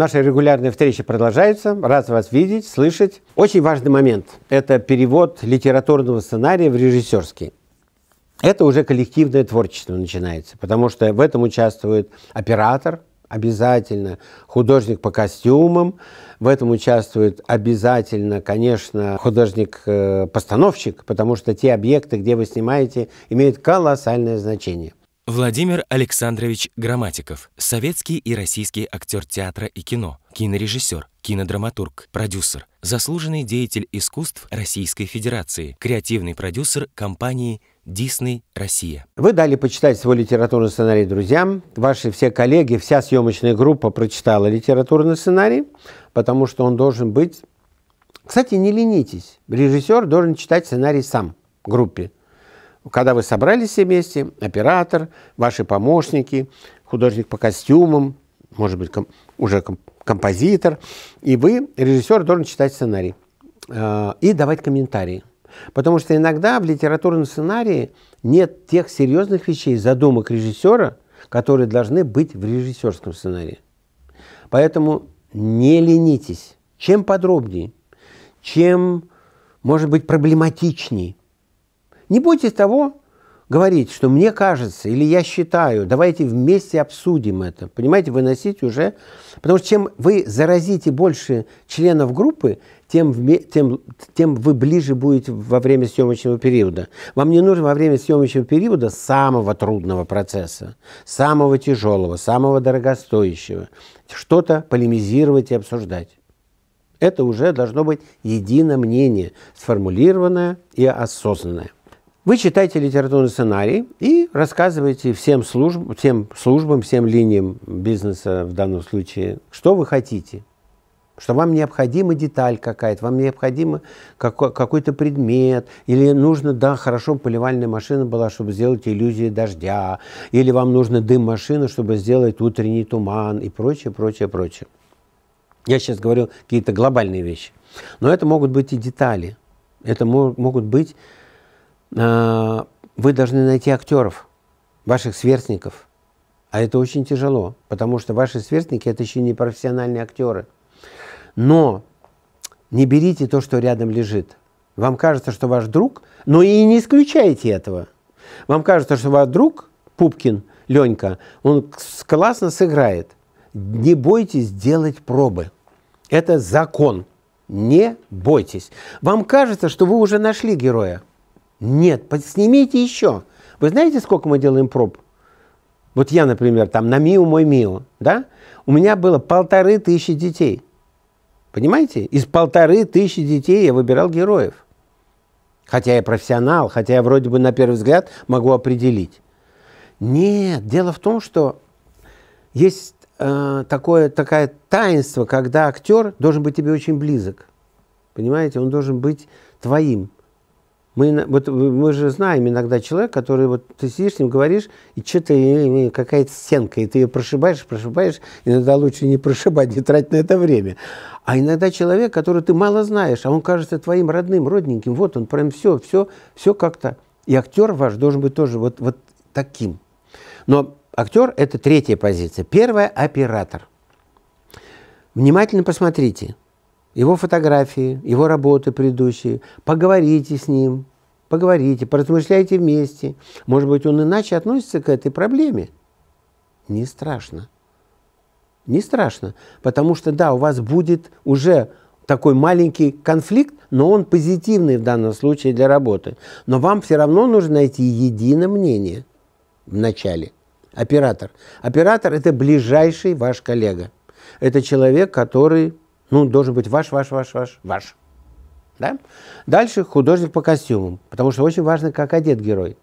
Наши регулярные встречи продолжаются. Рад вас видеть, слышать. Очень важный момент – это перевод литературного сценария в режиссерский. Это уже коллективное творчество начинается, потому что в этом участвует оператор, обязательно художник по костюмам, в этом участвует обязательно, конечно, художник-постановщик, э, потому что те объекты, где вы снимаете, имеют колоссальное значение. Владимир Александрович Грамматиков, советский и российский актер театра и кино, кинорежиссер, кинодраматург, продюсер, заслуженный деятель искусств Российской Федерации, креативный продюсер компании «Дисней Россия». Вы дали почитать свой литературный сценарий друзьям. Ваши все коллеги, вся съемочная группа прочитала литературный сценарий, потому что он должен быть... Кстати, не ленитесь. Режиссер должен читать сценарий сам группе когда вы собрались все вместе, оператор, ваши помощники, художник по костюмам, может быть, ком, уже ком, композитор, и вы, режиссер, должен читать сценарий э, и давать комментарии. Потому что иногда в литературном сценарии нет тех серьезных вещей, задумок режиссера, которые должны быть в режиссерском сценарии. Поэтому не ленитесь. Чем подробнее, чем, может быть, проблематичнее. Не бойтесь того, говорить, что мне кажется или я считаю, давайте вместе обсудим это. Понимаете, выносить уже. Потому что чем вы заразите больше членов группы, тем, тем, тем вы ближе будете во время съемочного периода. Вам не нужно во время съемочного периода самого трудного процесса, самого тяжелого, самого дорогостоящего, что-то полемизировать и обсуждать. Это уже должно быть единое мнение, сформулированное и осознанное. Вы читаете литературный сценарий и рассказываете всем, служб, всем службам, всем линиям бизнеса в данном случае, что вы хотите, что вам необходима деталь какая-то, вам необходим какой- то предмет, или нужно, да, хорошо, поливальная машина была, чтобы сделать иллюзию дождя, или вам нужно дым машины, чтобы сделать утренний туман и прочее, прочее, прочее. Я сейчас говорю какие-то глобальные вещи. Но это могут быть и детали. Это могут быть а, вы должны найти актеров, ваших сверстников. А это очень тяжело, потому что ваши сверстники – это еще не профессиональные актеры. Но не берите то, что рядом лежит. Вам кажется, что ваш друг, но и не исключайте этого. Вам кажется, что ваш друг Пупкин, Ленька, он классно сыграет. Не бойтесь делать пробы. Это закон. Не бойтесь. Вам кажется, что вы уже нашли героя. Нет, снимите еще. Вы знаете, сколько мы делаем проб? Вот я, например, там на МИУ мой МИУ, да? У меня было полторы тысячи детей. Понимаете? Из полторы тысячи детей я выбирал героев. Хотя я профессионал, хотя я вроде бы на первый взгляд могу определить. Нет, дело в том, что есть э, такое, такое таинство, когда актер должен быть тебе очень близок. Понимаете, он должен быть твоим. Мы, вот, мы же знаем иногда человека, который вот ты сидишь с ним, говоришь, и что-то какая-то стенка, и ты ее прошибаешь, прошибаешь, иногда лучше не прошибать, не тратить на это время. А иногда человек, который ты мало знаешь, а он кажется твоим родным, родненьким, вот он прям все, все, все как-то. И актер ваш должен быть тоже вот, вот таким. Но актер – это третья позиция. Первая – оператор. Внимательно посмотрите – его фотографии, его работы предыдущие, поговорите с ним, поговорите, поразмышляйте вместе. Может быть, он иначе относится к этой проблеме. Не страшно. Не страшно, потому что, да, у вас будет уже такой маленький конфликт, но он позитивный в данном случае для работы. Но вам все равно нужно найти единое мнение в начале. Оператор. Оператор – это ближайший ваш коллега. Это человек, который ну, должен быть ваш, ваш, ваш, ваш, ваш. Да? Дальше художник по костюмам, потому что очень важно, как одет герой.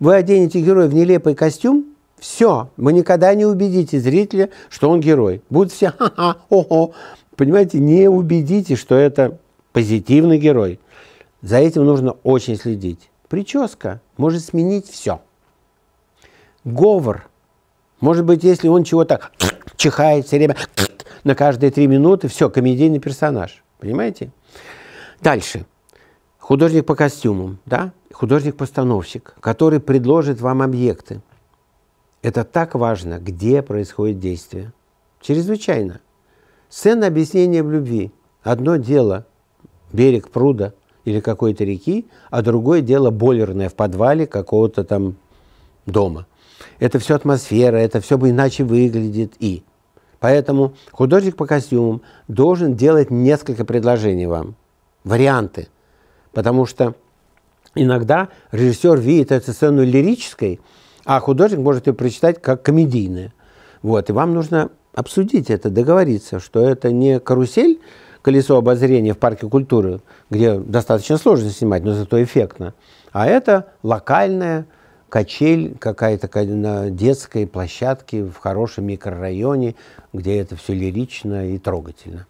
Вы оденете героя в нелепый костюм, все, вы никогда не убедите зрителя, что он герой. Будут все ха-ха, о-о. Понимаете, не убедите, что это позитивный герой. За этим нужно очень следить. Прическа может сменить все. Говор. Может быть, если он чего-то чихает все время, на каждые три минуты. Все, комедийный персонаж. Понимаете? Дальше. Художник по костюмам, да? Художник-постановщик, который предложит вам объекты. Это так важно, где происходит действие. Чрезвычайно. Сцена объяснения в любви. Одно дело – берег пруда или какой-то реки, а другое дело – бойлерное в подвале какого-то там дома. Это все атмосфера, это все бы иначе выглядит и. Поэтому художник по костюмам должен делать несколько предложений вам, варианты. Потому что иногда режиссер видит эту сцену лирической, а художник может ее прочитать как комедийную. Вот, и вам нужно обсудить это, договориться, что это не карусель, колесо обозрения в парке культуры, где достаточно сложно снимать, но зато эффектно, а это локальная качель какая-то на детской площадке в хорошем микрорайоне, где это все лирично и трогательно.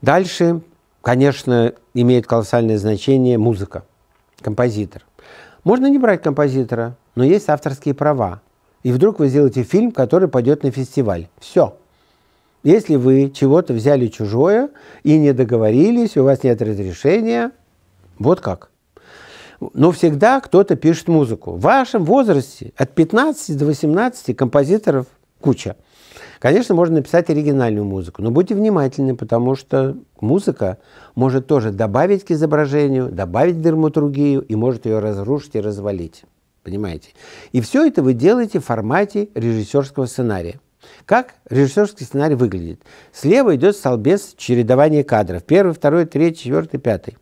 Дальше, конечно, имеет колоссальное значение музыка, композитор. Можно не брать композитора, но есть авторские права. И вдруг вы сделаете фильм, который пойдет на фестиваль. Все. Если вы чего-то взяли чужое и не договорились, у вас нет разрешения, вот как – но всегда кто-то пишет музыку. В вашем возрасте от 15 до 18 композиторов куча. Конечно, можно написать оригинальную музыку, но будьте внимательны, потому что музыка может тоже добавить к изображению, добавить драматургию и может ее разрушить и развалить. Понимаете? И все это вы делаете в формате режиссерского сценария. Как режиссерский сценарий выглядит? Слева идет столбец чередования кадров. Первый, второй, третий, четвертый, пятый.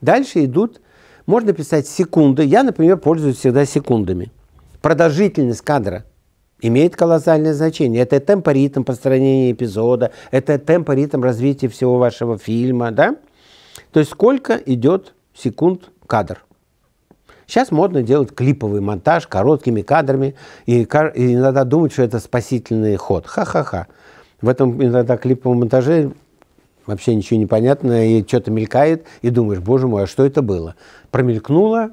Дальше идут можно писать секунды. Я, например, пользуюсь всегда секундами. Продолжительность кадра имеет колоссальное значение. Это темпоритм построения эпизода, это темпоритм развития всего вашего фильма, да? То есть сколько идет секунд кадр. Сейчас модно делать клиповый монтаж короткими кадрами и, и иногда думать, что это спасительный ход. Ха-ха-ха. В этом иногда клиповом монтаже вообще ничего не понятно, и что-то мелькает, и думаешь, боже мой, а что это было? Промелькнуло,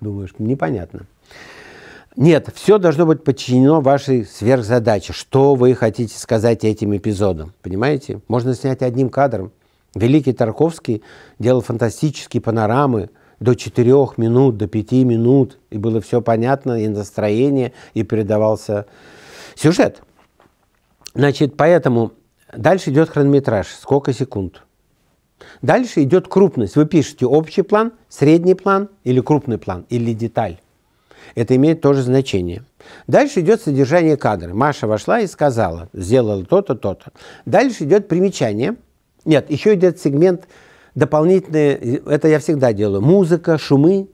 думаешь, непонятно. Нет, все должно быть подчинено вашей сверхзадаче, что вы хотите сказать этим эпизодом, понимаете? Можно снять одним кадром. Великий Тарковский делал фантастические панорамы до четырех минут, до пяти минут, и было все понятно, и настроение, и передавался сюжет. Значит, поэтому Дальше идет хронометраж, сколько секунд. Дальше идет крупность. Вы пишете общий план, средний план или крупный план, или деталь. Это имеет тоже значение. Дальше идет содержание кадра. Маша вошла и сказала, сделала то-то, то-то. Дальше идет примечание. Нет, еще идет сегмент дополнительный. это я всегда делаю, музыка, шумы,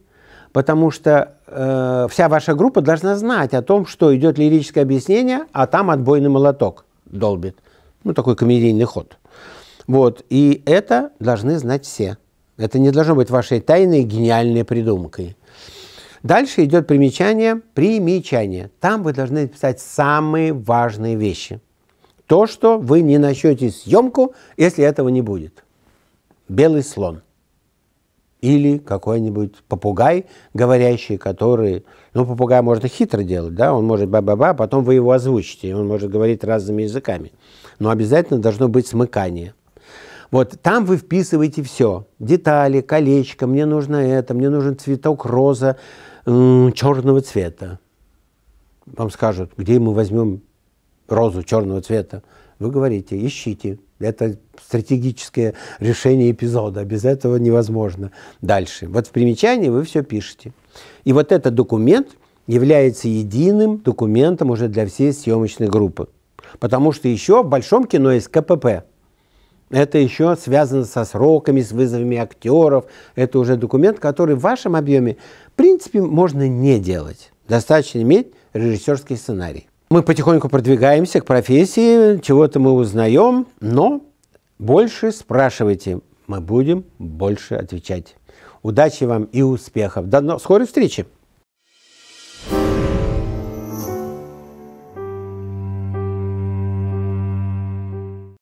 потому что э, вся ваша группа должна знать о том, что идет лирическое объяснение, а там отбойный молоток долбит. Ну, такой комедийный ход. Вот. И это должны знать все. Это не должно быть вашей тайной гениальной придумкой. Дальше идет примечание, примечание. Там вы должны написать самые важные вещи. То, что вы не начнете съемку, если этого не будет. Белый слон или какой-нибудь попугай говорящий, который... Ну, попугай может и хитро делать, да, он может ба-ба-ба, а потом вы его озвучите, и он может говорить разными языками. Но обязательно должно быть смыкание. Вот там вы вписываете все. Детали, колечко, мне нужно это, мне нужен цветок роза черного цвета. Вам скажут, где мы возьмем розу черного цвета? Вы говорите, ищите. Это стратегическое решение эпизода. Без этого невозможно. Дальше. Вот в примечании вы все пишете. И вот этот документ является единым документом уже для всей съемочной группы. Потому что еще в большом кино есть КПП. Это еще связано со сроками, с вызовами актеров. Это уже документ, который в вашем объеме, в принципе, можно не делать. Достаточно иметь режиссерский сценарий. Мы потихоньку продвигаемся к профессии, чего-то мы узнаем, но больше спрашивайте, мы будем больше отвечать. Удачи вам и успехов. До скорой встречи!